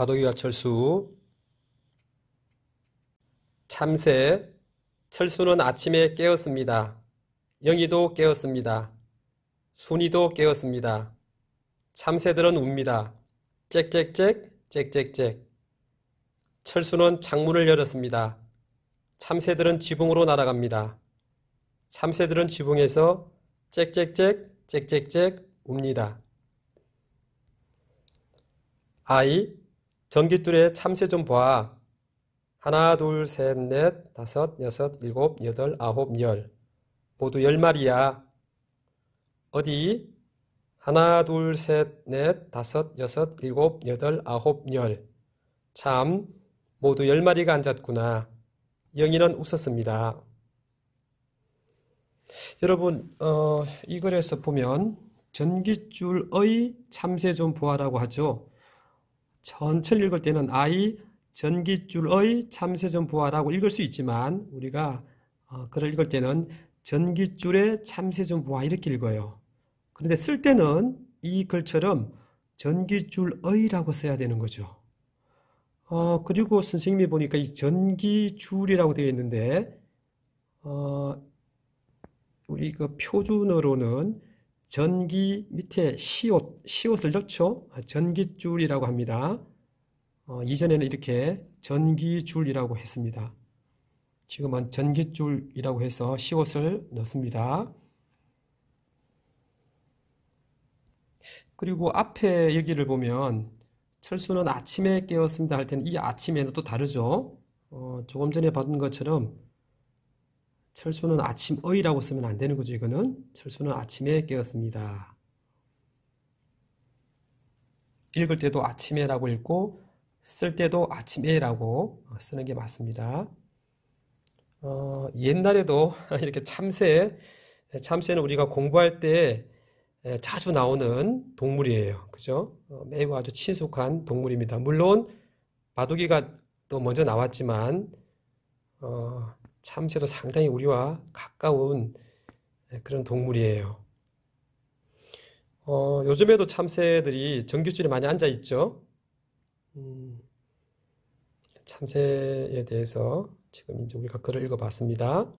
바둑이와 철수 참새 철수는 아침에 깨었습니다. 영희도 깨었습니다. 순이도 깨었습니다. 참새들은 웁니다. 짹짹짹 짹짹짹 철수는 창문을 열었습니다. 참새들은 지붕으로 날아갑니다. 참새들은 지붕에서 짹짹짹 짹짹짹 웁니다. 아이 전깃줄에 참새 좀 봐. 하나, 둘, 셋, 넷, 다섯, 여섯, 일곱, 여덟, 아홉, 열. 모두 열 마리야. 어디? 하나, 둘, 셋, 넷, 다섯, 여섯, 일곱, 여덟, 아홉, 열. 참, 모두 열 마리가 앉았구나. 영희는 웃었습니다. 여러분, 어, 이 글에서 보면 전깃줄의 참새 좀 보아라고 하죠. 천천히 읽을 때는 아이 전기줄의 참새좀 보아라고 읽을 수 있지만 우리가 글을 어, 읽을 때는 전기줄의 참새 좀 보아 이렇게 읽어요. 그런데 쓸 때는 이 글처럼 전기줄의라고 써야 되는 거죠. 어, 그리고 선생님이 보니까 이 전기줄이라고 되어 있는데 어, 우리 그 표준어로는 전기 밑에 시옷, 시옷을 넣죠. 전기줄이라고 합니다. 어, 이전에는 이렇게 전기줄이라고 했습니다. 지금은 전기줄이라고 해서 시옷을 넣습니다. 그리고 앞에 여기를 보면 철수는 아침에 깨었습니다 할 때는 이 아침에는 또 다르죠. 어, 조금 전에 받은 것처럼 철수는 아침 어이라고 쓰면 안 되는 거죠. 이거는 철수는 아침에 깨었습니다. 읽을 때도 아침에라고 읽고 쓸 때도 아침에라고 쓰는 게 맞습니다. 어, 옛날에도 이렇게 참새, 참새는 우리가 공부할 때 자주 나오는 동물이에요. 그죠? 어, 매우 아주 친숙한 동물입니다. 물론 바둑이가 또 먼저 나왔지만 어, 참새도 상당히 우리와 가까운 예, 그런 동물이에요. 어, 요즘에도 참새들이 전기줄에 많이 앉아 있죠. 음, 참새에 대해서 지금 이제 우리가 글을 읽어봤습니다.